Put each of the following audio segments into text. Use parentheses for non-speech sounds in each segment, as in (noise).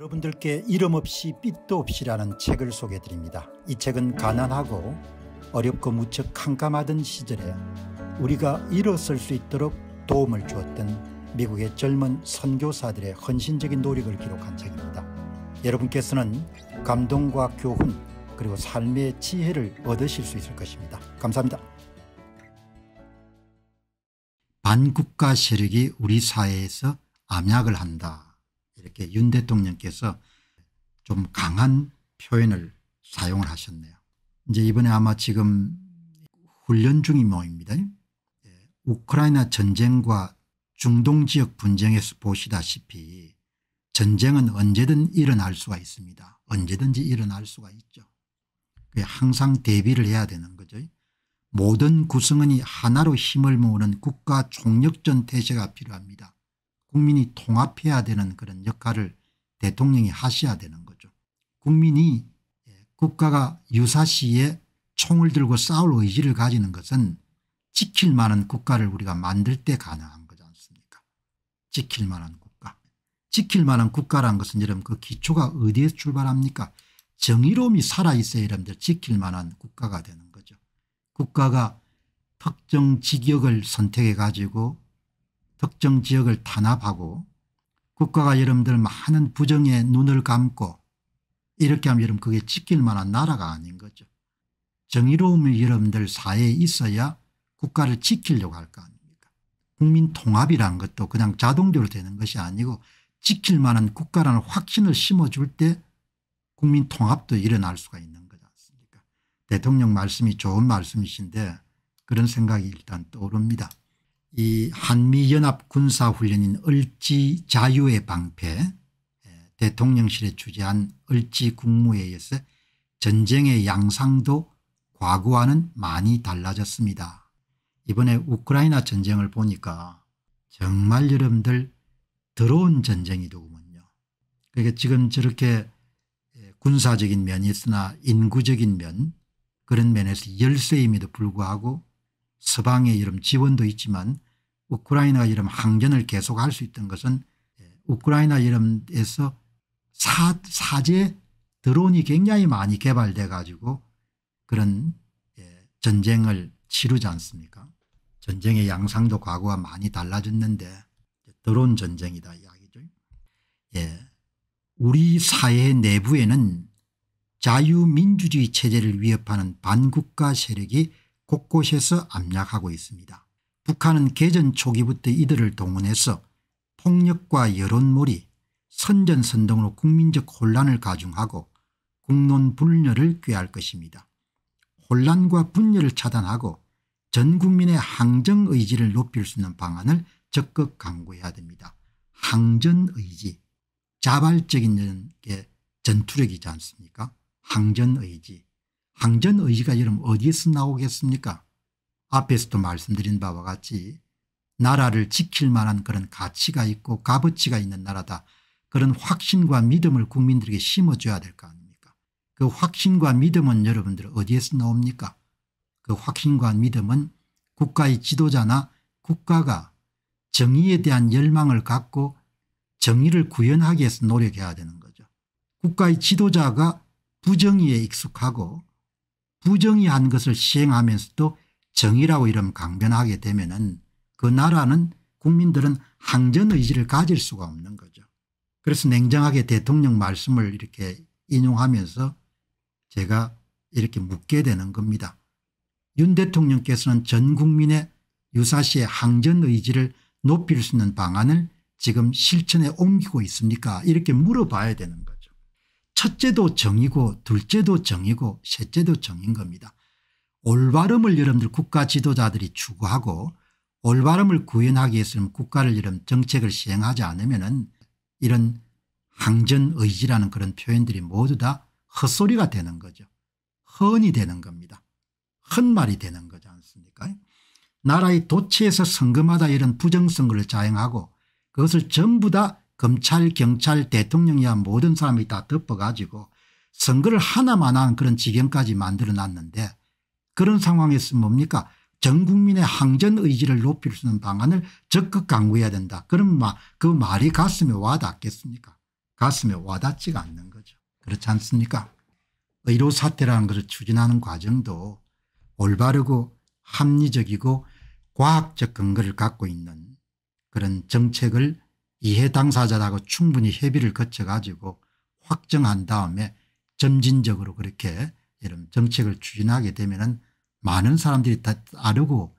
여러분들께 이름 없이 빛도 없이라는 책을 소개해 드립니다. 이 책은 가난하고 어렵고 무척 캄캄하던 시절에 우리가 일어설 수 있도록 도움을 주었던 미국의 젊은 선교사들의 헌신적인 노력을 기록한 책입니다. 여러분께서는 감동과 교훈 그리고 삶의 지혜를 얻으실 수 있을 것입니다. 감사합니다. 반국가 세력이 우리 사회에서 암약을 한다. 이렇게 윤 대통령께서 좀 강한 표현을 사용을 하셨네요. 이제 이번에 아마 지금 훈련 중인 모입니다. 예, 우크라이나 전쟁과 중동 지역 분쟁에서 보시다시피 전쟁은 언제든 일어날 수가 있습니다. 언제든지 일어날 수가 있죠. 항상 대비를 해야 되는 거죠. 모든 구성원이 하나로 힘을 모으는 국가 총력전 태세가 필요합니다. 국민이 통합해야 되는 그런 역할을 대통령이 하셔야 되는 거죠. 국민이 예, 국가가 유사시에 총을 들고 싸울 의지를 가지는 것은 지킬 만한 국가를 우리가 만들 때 가능한 거지 않습니까 지킬 만한 국가. 지킬 만한 국가란 것은 여러분 그 기초가 어디에 출발합니까 정의로움이 살아있어야 여러분들 지킬 만한 국가가 되는 거죠. 국가가 특정 직역을 선택해 가지고 특정 지역을 탄압하고 국가가 여러분들 많은 부정에 눈을 감고 이렇게 하면 여러분 그게 지킬 만한 나라가 아닌 거죠. 정의로움이 여러분들 사회에 있어야 국가를 지키려고 할 거 아닙니까 국민 통합이란 것도 그냥 자동적으로 되는 것이 아니고 지킬 만한 국가라는 확신을 심어줄 때 국민 통합도 일어날 수가 있는 거지 않습니까 대통령 말씀이 좋은 말씀이신데 그런 생각이 일단 떠오릅니다. 이 한미연합군사훈련인 을지 자유의 방패 예, 대통령실에 주재한 을지 국무회의에서 전쟁의 양상도 과거와는 많이 달라졌습니다. 이번에 우크라이나 전쟁을 보니까 정말 여러분들 더러운 전쟁이더군요. 그러니까 지금 저렇게 예, 군사적인 면이 있으나 인구적인 면 그런 면에서 열세임에도 불구하고 서방의 이름 지원도 있지만 우크라이나 이름 항전을 계속할 수 있던 것은 예, 우크라이나 이름에서 사, 사제 드론이 굉장히 많이 개발돼 가지고 그런 예, 전쟁을 치르지 않습니까 전쟁의 양상도 과거와 많이 달라졌는데 드론 전쟁이다 이야기죠. 예. 우리 사회 내부에는 자유민주주의 체제를 위협하는 반국가 세력이 곳곳에서 압력하고 있습니다. 북한은 개전 초기부터 이들을 동원해서 폭력과 여론몰이 선전선동으로 국민적 혼란을 가중하고 국론 분열을 꾀할 것입니다. 혼란과 분열을 차단하고 전 국민의 항정 의지를 높일 수 있는 방안을 적극 강구해야 됩니다. 항전 의지 자발적인 게 전투력이지 않습니까 항전 의지 항전 의지가 여러분 어디에서 나오겠습니까 앞에서도 말씀드린 바와 같이 나라를 지킬 만한 그런 가치가 있고 값어치가 있는 나라다 그런 확신과 믿음을 국민들에게 심어줘야 될 거 아닙니까 그 확신과 믿음은 여러분들 어디에서 나옵니까 그 확신과 믿음은 국가의 지도자나 국가가 정의에 대한 열망을 갖고 정의를 구현하기 위해서 노력해야 되는 거죠. 국가의 지도자가 부정의에 익숙하고 부정의한 것을 시행하면서도 정의라고 이름 강변하게 되면 은그 나라는 국민들은 항전 의지를 가질 수가 없는 거죠. 그래서 냉정하게 대통령 말씀을 이렇게 인용하면서 제가 이렇게 묻게 되는 겁니다. 윤 대통령께서는 전 국민의 유사시의 항전 의지를 높일 수 있는 방안을 지금 실천에 옮기고 있습니까 이렇게 물어봐야 되는 거죠. 첫째도 정이고 둘째도 정이고 셋째도 정인 겁니다. 올바름을 여러분들 국가 지도자들이 추구하고 올바름을 구현하기 위해서는 국가를 이런 정책을 시행하지 않으면 은 이런 항전 의지라는 그런 표현들이 모두 다 헛소리가 되는 거죠. 헌이 되는 겁니다. 헛말이 되는 거지 않습니까 나라의 도치에서 선금하다 이런 부정선거를 자행하고 그것을 전부 다 검찰 경찰 대통령이야 모든 사람이 다 덮어가지고 선거를 하나만 한 그런 지경까지 만들어놨는데 그런 상황에서 뭡니까 전 국민의 항전 의지를 높일 수 있는 방안을 적극 강구해야 된다. 그럼 막그 말이 가슴에 와닿겠습니까 가슴에 와닿지가 않는 거죠. 그렇지 않습니까 의료 사태라는 것을 추진하는 과정도 올바르고 합리적이고 과학적 근거를 갖고 있는 그런 정책을 이해 당사자라고 충분히 협의를 거쳐 가지고 확정한 다음에 점진적으로 그렇게 이런 정책을 추진하게 되면은 많은 사람들이 다 따르고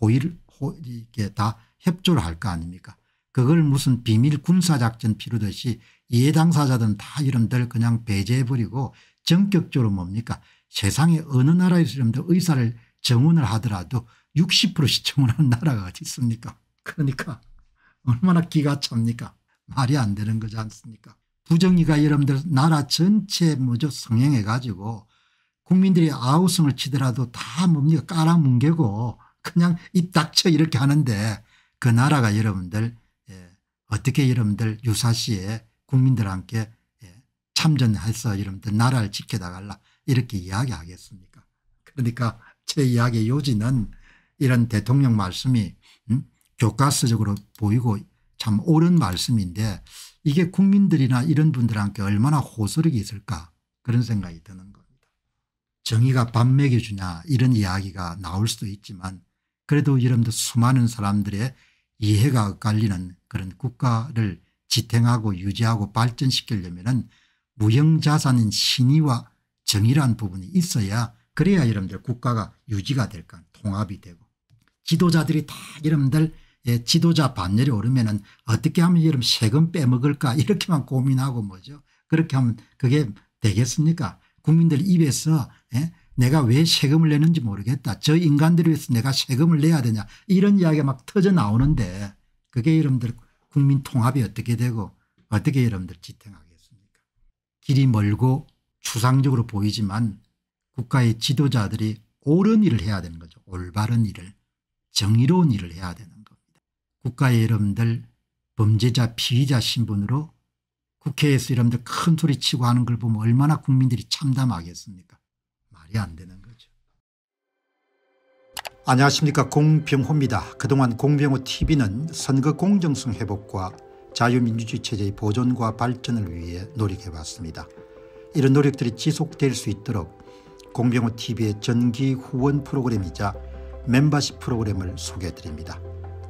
호의를 호, 이게 다 협조를 할 거 아닙니까 그걸 무슨 비밀 군사작전 피요듯이 이해 당사자들은 다 이름들 그냥 배제해버리고 전격적으로 뭡니까 세상에 어느 나라에서 이름들 의사를 정원을 하더라도 6 0 시청을 하는 나라가 어디 있습니까 (laughs) 그러니까 얼마나 기가 찹니까 말이 안 되는 거지 않습니까 부정리가 여러분들 나라 전체에 뭐죠 성행해 가지고 국민들이 아우성을 치더라도 다 뭡니까 깔아뭉개고 그냥 입 닥쳐 이렇게 하는데 그 나라가 여러분들 예, 어떻게 여러분들 유사시에 국민들한테 예, 참전해서 여러분들 나라를 지켜나갈라 이렇게 이야기하겠습니까 그러니까 제 이야기의 요지는 이런 대통령 말씀이 교과서적으로 보이고 참 옳은 말씀인데 이게 국민들이나 이런 분들한테 얼마나 호소력이 있을까 그런 생각이 드는 겁니다. 정의가 밥 먹여주냐 이런 이야기가 나올 수도 있지만 그래도 여러분들 수많은 사람들의 이해가 엇갈리는 그런 국가를 지탱하고 유지하고 발전시키려면 무형자산인 신의와 정의란 부분이 있어야 그래야 여러분들 국가가 유지가 될거 통합이 되고 지도자들이 다 여러분들 예, 지도자 반열에 오르면은 어떻게 하면 여름 세금 빼먹을까 (laughs) 이렇게만 고민하고 뭐죠. 그렇게 하면 그게 되겠습니까? 국민들 입에서 예? 내가 왜 세금을 내는지 모르겠다. 저 인간들을 위해서 내가 세금을 내야 되냐 이런 이야기가 막 터져 나오는데 그게 여러분들 국민 통합이 어떻게 되고 어떻게 여러분들 지탱하겠습니까? 길이 멀고 추상적으로 보이지만 국가의 지도자들이 옳은 일을 해야 되는 거죠. 올바른 일을 정의로운 일을 해야 되는 거 국가의 여러분들 범죄자 피의자 신분으로 국회에서 여러분들 큰 소리치고 하는 걸 보면 얼마나 국민들이 참담하겠습니까 말이 안 되는 거죠. 안녕하십니까 공병호입니다. 그동안 공병호TV는 선거 공정성 회복과 자유민주주의 체제의 보존과 발전을 위해 노력해봤습니다 이런 노력들이 지속될 수 있도록 공병호TV의 전기 후원 프로그램이자 멤버십 프로그램을 소개해드립니다.